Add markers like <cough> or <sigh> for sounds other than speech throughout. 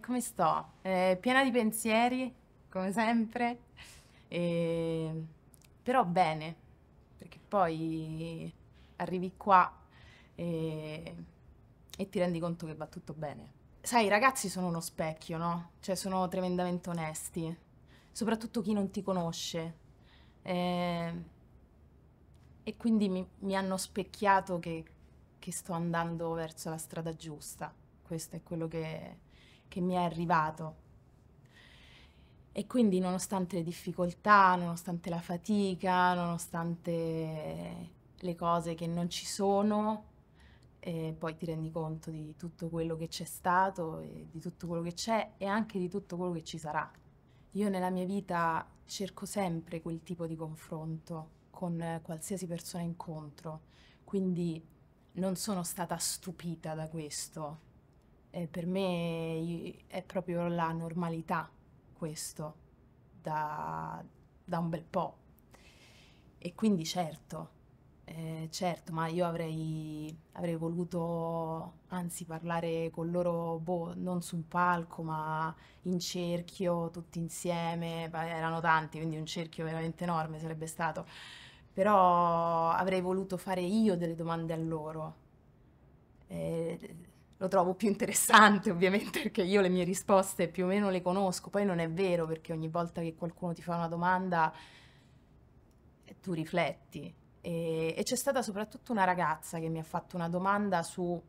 come, sto? Eh, piena di pensieri, come sempre, eh, però bene, perché poi arrivi qua e, e ti rendi conto che va tutto bene. Sai, i ragazzi sono uno specchio, no? Cioè, sono tremendamente onesti, soprattutto chi non ti conosce. Eh, e quindi mi, mi hanno specchiato che, che sto andando verso la strada giusta. Questo è quello che, che mi è arrivato. E quindi nonostante le difficoltà, nonostante la fatica, nonostante le cose che non ci sono, e poi ti rendi conto di tutto quello che c'è stato, e di tutto quello che c'è e anche di tutto quello che ci sarà. Io nella mia vita cerco sempre quel tipo di confronto con qualsiasi persona incontro, quindi non sono stata stupita da questo, eh, per me è proprio la normalità questo da, da un bel po'. E quindi certo, eh, certo, ma io avrei, avrei, voluto anzi parlare con loro, boh, non sul palco, ma in cerchio, tutti insieme, erano tanti, quindi un cerchio veramente enorme sarebbe stato, però avrei voluto fare io delle domande a loro. Eh, lo trovo più interessante <laughs> ovviamente perché io le mie risposte più o meno le conosco, poi non è vero perché ogni volta che qualcuno ti fa una domanda eh, tu rifletti e, e c'è stata soprattutto una ragazza che mi ha fatto una domanda su,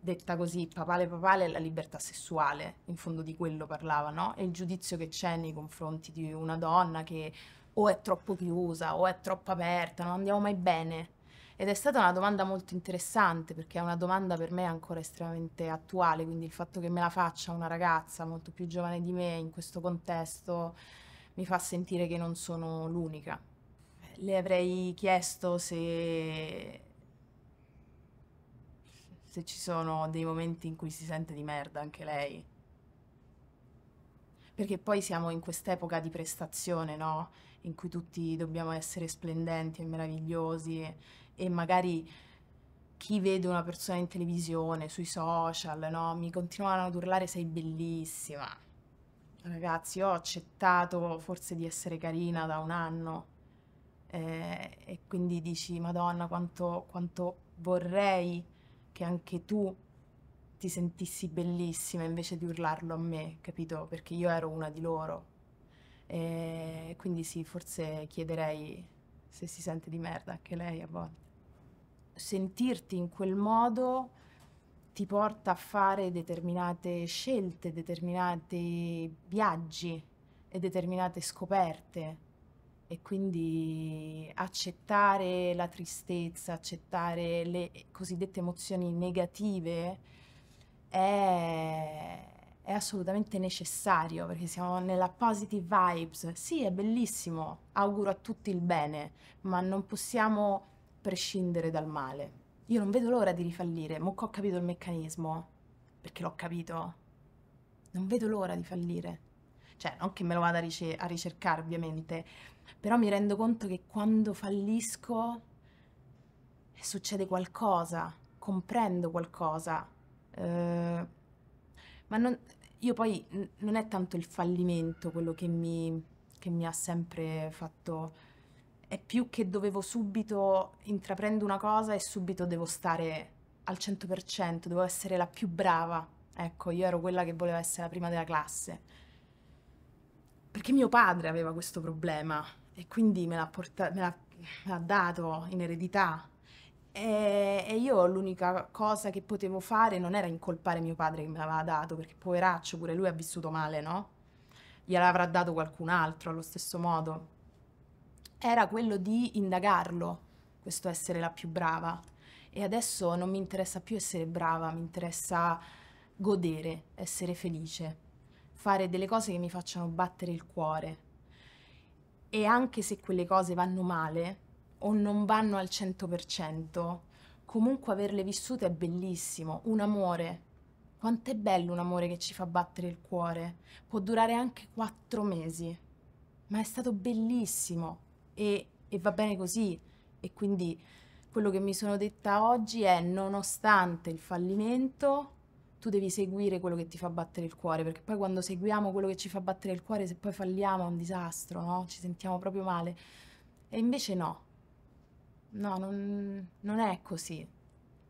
detta così, papale papale, la libertà sessuale, in fondo di quello parlava, no? E il giudizio che c'è nei confronti di una donna che o è troppo chiusa o è troppo aperta, non andiamo mai bene ed è stata una domanda molto interessante perché è una domanda per me ancora estremamente attuale, quindi il fatto che me la faccia una ragazza molto più giovane di me in questo contesto mi fa sentire che non sono l'unica. Le avrei chiesto se se ci sono dei momenti in cui si sente di merda anche lei. Perché poi siamo in quest'epoca di prestazione, no? in cui tutti dobbiamo essere splendenti e meravigliosi e, magari chi vede una persona in televisione, sui social, no? mi continuano ad urlare sei bellissima. Ragazzi, ho accettato forse di essere carina da un anno eh, e quindi dici, Madonna, quanto, quanto vorrei che anche tu ti sentissi bellissima invece di urlarlo a me, capito? Perché io ero una di loro. E quindi sì, forse chiederei se si sente di merda anche lei a volte. Sentirti in quel modo ti porta a fare determinate scelte, determinati viaggi e determinate scoperte e quindi accettare la tristezza, accettare le cosiddette emozioni negative è è assolutamente necessario perché siamo nella positive vibes. Sì, è bellissimo, auguro a tutti il bene, ma non possiamo prescindere dal male. Io non vedo l'ora di rifallire, Mocco ho capito il meccanismo, perché l'ho capito. Non vedo l'ora di fallire. Cioè, non che me lo vada a, ricer- a ricercare, ovviamente, però mi rendo conto che quando fallisco succede qualcosa, comprendo qualcosa. Eh, ma non, io poi non è tanto il fallimento quello che mi, che mi ha sempre fatto... È più che dovevo subito intraprendo una cosa e subito devo stare al 100%, devo essere la più brava. Ecco, io ero quella che voleva essere la prima della classe. Perché mio padre aveva questo problema e quindi me l'ha, portato, me l'ha, me l'ha dato in eredità e, e io l'unica cosa che potevo fare non era incolpare mio padre che me l'aveva dato, perché poveraccio, pure lui ha vissuto male, no? Gliel'avrà dato qualcun altro allo stesso modo. Era quello di indagarlo, questo essere la più brava. E adesso non mi interessa più essere brava, mi interessa godere, essere felice, fare delle cose che mi facciano battere il cuore. E anche se quelle cose vanno male, o non vanno al 100%, comunque averle vissute è bellissimo, un amore. Quanto è bello un amore che ci fa battere il cuore. Può durare anche quattro mesi, ma è stato bellissimo e, e va bene così. E quindi quello che mi sono detta oggi è nonostante il fallimento, tu devi seguire quello che ti fa battere il cuore, perché poi quando seguiamo quello che ci fa battere il cuore, se poi falliamo è un disastro, no? Ci sentiamo proprio male. E invece no, no, non, non è così.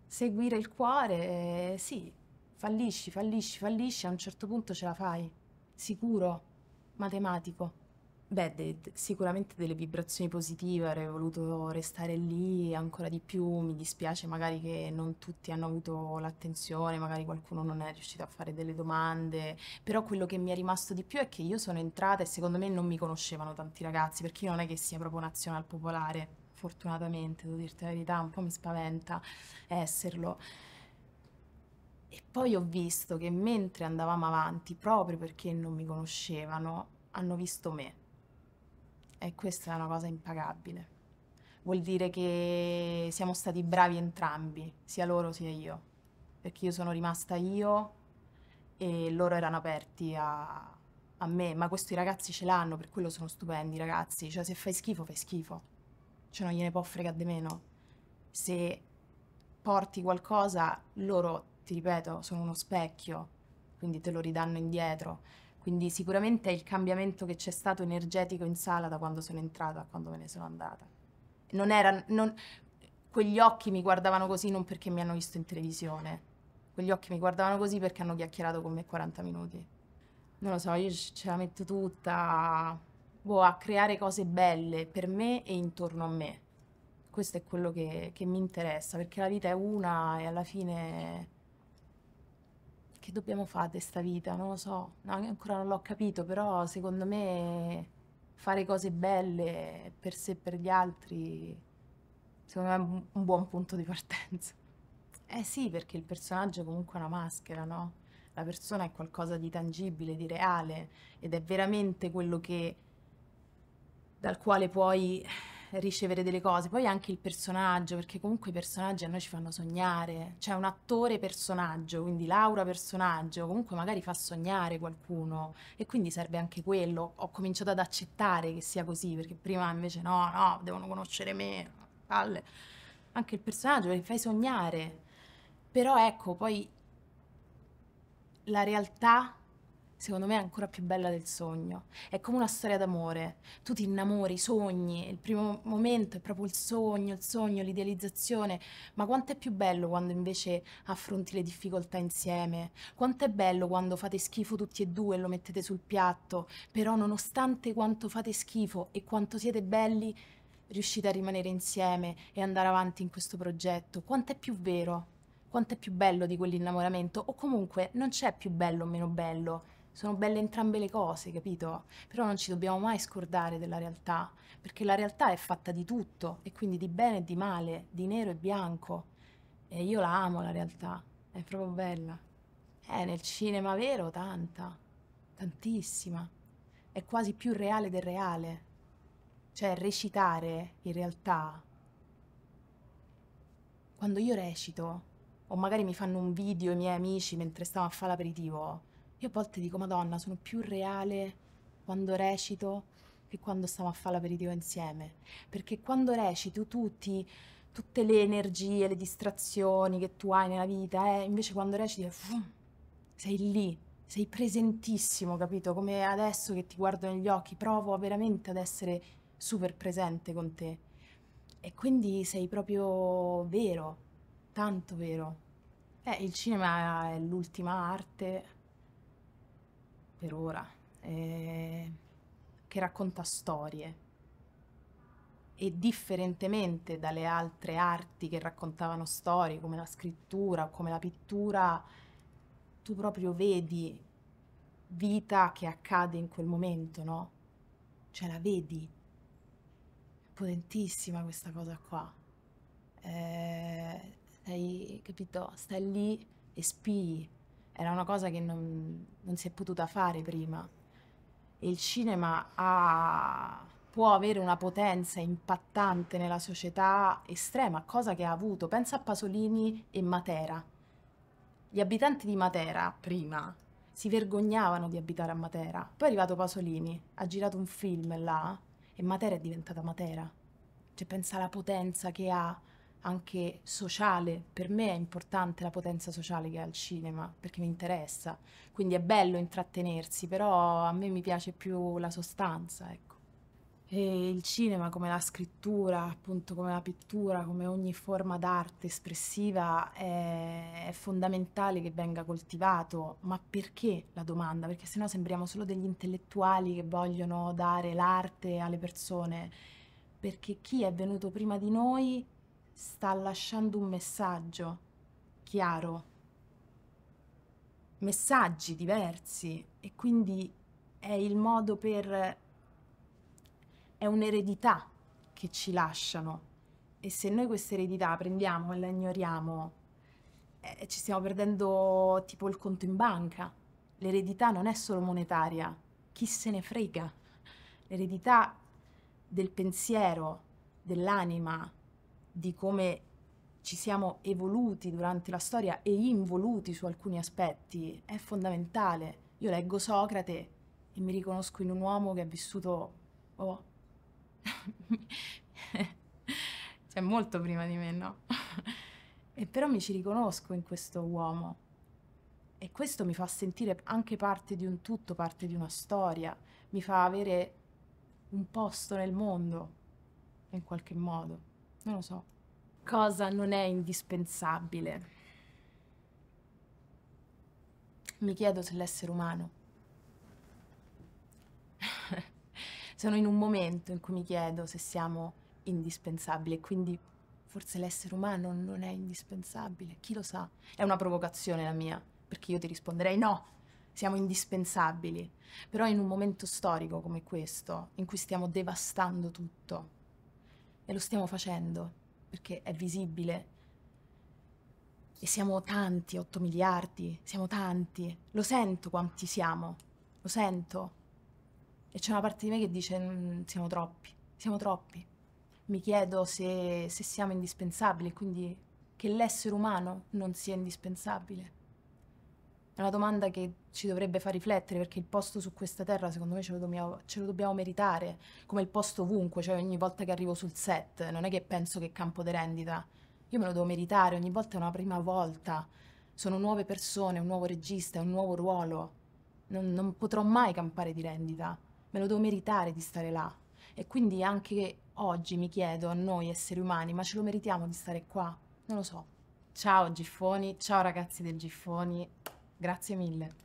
Seguire il cuore, eh, sì, fallisci, fallisci, fallisci, a un certo punto ce la fai, sicuro, matematico. Beh, de sicuramente delle vibrazioni positive, avrei voluto restare lì ancora di più, mi dispiace magari che non tutti hanno avuto l'attenzione, magari qualcuno non è riuscito a fare delle domande, però quello che mi è rimasto di più è che io sono entrata e secondo me non mi conoscevano tanti ragazzi, perché io non è che sia proprio nazionale popolare fortunatamente, devo dirti la verità, un po' mi spaventa esserlo. E poi ho visto che mentre andavamo avanti, proprio perché non mi conoscevano, hanno visto me. E questa è una cosa impagabile. Vuol dire che siamo stati bravi entrambi, sia loro sia io, perché io sono rimasta io e loro erano aperti a, a me, ma questi ragazzi ce l'hanno, per quello sono stupendi ragazzi, cioè se fai schifo fai schifo cioè non gliene può fregare di meno. Se porti qualcosa, loro, ti ripeto, sono uno specchio, quindi te lo ridanno indietro. Quindi sicuramente è il cambiamento che c'è stato energetico in sala da quando sono entrata a quando me ne sono andata. Non era, non... Quegli occhi mi guardavano così non perché mi hanno visto in televisione, quegli occhi mi guardavano così perché hanno chiacchierato con me 40 minuti. Non lo so, io ce la metto tutta, boh, a creare cose belle per me e intorno a me. Questo è quello che, che mi interessa, perché la vita è una e alla fine che dobbiamo fare di questa vita? Non lo so, no, ancora non l'ho capito, però secondo me fare cose belle per sé e per gli altri, secondo me è un, buon punto di partenza. Eh sì, perché il personaggio è comunque una maschera, no? La persona è qualcosa di tangibile, di reale ed è veramente quello che dal quale puoi ricevere delle cose. Poi anche il personaggio, perché comunque i personaggi a noi ci fanno sognare. C'è un attore personaggio, quindi Laura personaggio, comunque magari fa sognare qualcuno e quindi serve anche quello. Ho cominciato ad accettare che sia così, perché prima invece no, no, devono conoscere me, palle. Anche il personaggio che fai sognare. Però ecco, poi la realtà secondo me è ancora più bella del sogno. È come una storia d'amore. Tu ti innamori, sogni, il primo momento è proprio il sogno, il sogno, l'idealizzazione, ma quanto è più bello quando invece affronti le difficoltà insieme? Quanto è bello quando fate schifo tutti e due e lo mettete sul piatto, però nonostante quanto fate schifo e quanto siete belli, riuscite a rimanere insieme e andare avanti in questo progetto. Quanto è più vero? Quanto è più bello di quell'innamoramento? O comunque non c'è più bello o meno bello sono belle entrambe le cose, capito? Però non ci dobbiamo mai scordare della realtà, perché la realtà è fatta di tutto, e quindi di bene e di male, di nero e bianco. E io la amo la realtà, è proprio bella. Eh, nel cinema vero tanta, tantissima. È quasi più reale del reale. Cioè recitare in realtà. Quando io recito, o magari mi fanno un video i miei amici mentre stavo a fare l'aperitivo, io a volte dico, Madonna, sono più reale quando recito che quando stiamo a fare l'aperitivo insieme. Perché quando recito tutti, tutte le energie, le distrazioni che tu hai nella vita, eh, invece quando reciti sei lì, sei presentissimo, capito? Come adesso che ti guardo negli occhi, provo veramente ad essere super presente con te. E quindi sei proprio vero, tanto vero. Eh, il cinema è l'ultima arte per ora, eh, che racconta storie e differentemente dalle altre arti che raccontavano storie come la scrittura o come la pittura, tu proprio vedi vita che accade in quel momento, no? Cioè la vedi. È potentissima questa cosa qua. Eh, hai capito? Stai lì e spii era una cosa che non, non si è potuta fare prima. E il cinema ha, può avere una potenza impattante nella società estrema, cosa che ha avuto. Pensa a Pasolini e Matera. Gli abitanti di Matera, prima, si vergognavano di abitare a Matera. Poi è arrivato Pasolini, ha girato un film là e Matera è diventata Matera. Cioè pensa alla potenza che ha anche sociale. Per me è importante la potenza sociale che ha il cinema, perché mi interessa. Quindi è bello intrattenersi, però a me mi piace più la sostanza, ecco. E il cinema, come la scrittura, appunto come la pittura, come ogni forma d'arte espressiva, è, è fondamentale che venga coltivato. Ma perché la domanda? Perché sennò sembriamo solo degli intellettuali che vogliono dare l'arte alle persone. Perché chi è venuto prima di noi sta lasciando un messaggio chiaro, messaggi diversi e quindi è il modo per... è un'eredità che ci lasciano e se noi questa eredità prendiamo e la ignoriamo eh, ci stiamo perdendo tipo il conto in banca. L'eredità non è solo monetaria, chi se ne frega? L'eredità del pensiero, dell'anima, di come ci siamo evoluti durante la storia e involuti su alcuni aspetti è fondamentale. Io leggo Socrate e mi riconosco in un uomo che ha vissuto oh, <laughs> cioè molto prima di me, no? <laughs> e però mi ci riconosco in questo uomo. E questo mi fa sentire anche parte di un tutto, parte di una storia, mi fa avere un posto nel mondo, in qualche modo. Non lo so. Cosa non è indispensabile? Mi chiedo se l'essere umano. <laughs> Sono in un momento in cui mi chiedo se siamo indispensabili e quindi forse l'essere umano non è indispensabile. Chi lo sa? È una provocazione la mia, perché io ti risponderei no, siamo indispensabili. Però in un momento storico come questo, in cui stiamo devastando tutto, e lo stiamo facendo perché è visibile. E siamo tanti, 8 miliardi, siamo tanti. Lo sento quanti siamo, lo sento. E c'è una parte di me che dice mm, siamo troppi, siamo troppi. Mi chiedo se, se siamo indispensabili, quindi che l'essere umano non sia indispensabile. È una domanda che ci dovrebbe far riflettere perché il posto su questa terra secondo me ce lo, dobbiamo, ce lo dobbiamo, meritare come il posto ovunque, cioè ogni volta che arrivo sul set non è che penso che campo di rendita, io me lo devo meritare, ogni volta è una prima volta, sono nuove persone, un nuovo regista, un nuovo ruolo, non, non potrò mai campare di rendita, me lo devo meritare di stare là e quindi anche oggi mi chiedo a noi esseri umani ma ce lo meritiamo di stare qua? Non lo so. Ciao Giffoni, ciao ragazzi del Giffoni. Grazie mille.